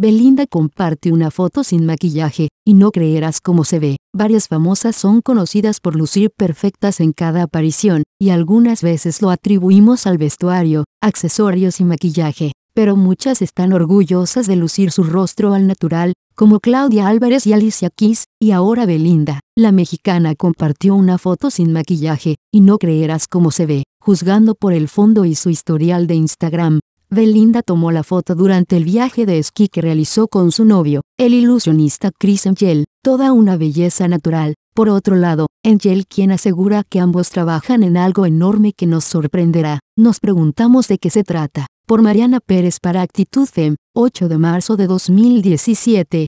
Belinda comparte una foto sin maquillaje, y no creerás cómo se ve. Varias famosas son conocidas por lucir perfectas en cada aparición, y algunas veces lo atribuimos al vestuario, accesorios y maquillaje. Pero muchas están orgullosas de lucir su rostro al natural, como Claudia Álvarez y Alicia Keys, y ahora Belinda. La mexicana compartió una foto sin maquillaje, y no creerás cómo se ve. Juzgando por el fondo y su historial de Instagram, Belinda tomó la foto durante el viaje de esquí que realizó con su novio, el ilusionista Chris Angel, toda una belleza natural. Por otro lado, Angel quien asegura que ambos trabajan en algo enorme que nos sorprenderá, nos preguntamos de qué se trata. Por Mariana Pérez para Actitud FEM, 8 de marzo de 2017.